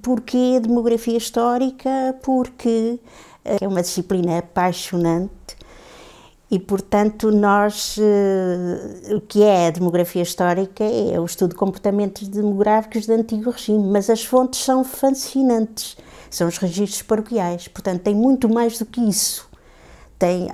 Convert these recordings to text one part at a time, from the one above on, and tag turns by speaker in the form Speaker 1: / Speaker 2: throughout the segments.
Speaker 1: Porquê demografia histórica? Porque eh, é uma disciplina apaixonante e, portanto, nós, eh, o que é a demografia histórica é o estudo de comportamentos demográficos do antigo regime, mas as fontes são fascinantes, são os registros paroquiais, portanto, tem muito mais do que isso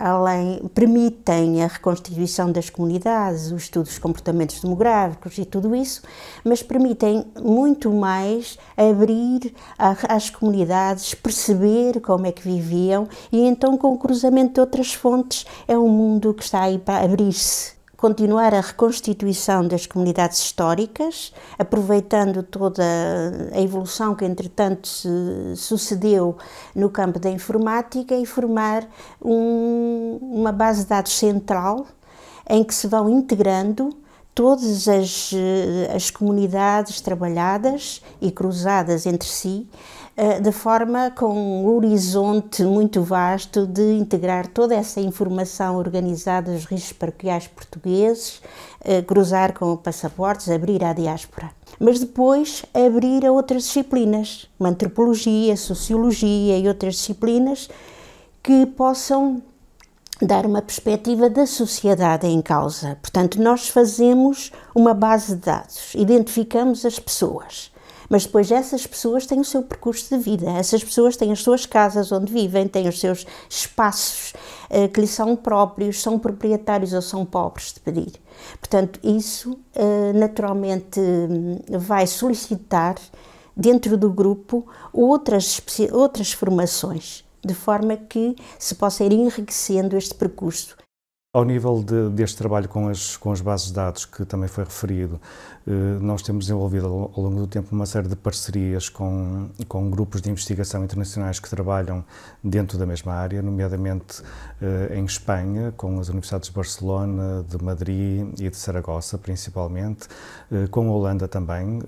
Speaker 1: além, permitem a reconstituição das comunidades, os estudos dos comportamentos demográficos e tudo isso, mas permitem muito mais abrir às comunidades, perceber como é que viviam e então com o cruzamento de outras fontes é um mundo que está aí para abrir-se continuar a reconstituição das comunidades históricas, aproveitando toda a evolução que, entretanto, se sucedeu no campo da informática e formar um, uma base de dados central em que se vão integrando todas as, eh, as comunidades trabalhadas e cruzadas entre si, eh, de forma com um horizonte muito vasto de integrar toda essa informação organizada dos riscos paroquiais portugueses, eh, cruzar com passaportes, abrir à diáspora. Mas depois abrir a outras disciplinas, como antropologia, sociologia e outras disciplinas que possam dar uma perspectiva da sociedade em causa. Portanto, nós fazemos uma base de dados, identificamos as pessoas mas depois essas pessoas têm o seu percurso de vida, essas pessoas têm as suas casas onde vivem, têm os seus espaços uh, que lhes são próprios, são proprietários ou são pobres de pedir. Portanto, isso uh, naturalmente hum, vai solicitar dentro do grupo outras, outras formações, de forma que se possa ir enriquecendo este percurso.
Speaker 2: Ao nível de, deste trabalho com as, com as bases de dados, que também foi referido, eh, nós temos desenvolvido ao longo do tempo uma série de parcerias com, com grupos de investigação internacionais que trabalham dentro da mesma área, nomeadamente eh, em Espanha, com as universidades de Barcelona, de Madrid e de Saragossa, principalmente, eh, com a Holanda também,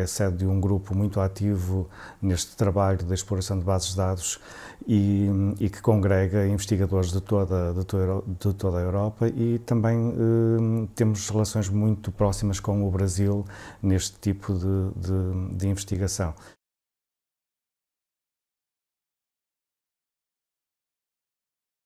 Speaker 2: é sede de um grupo muito ativo neste trabalho da exploração de bases de dados e, e que congrega investigadores de toda, de toda, de toda toda a Europa e também hum, temos relações muito próximas com o Brasil neste tipo de, de, de investigação.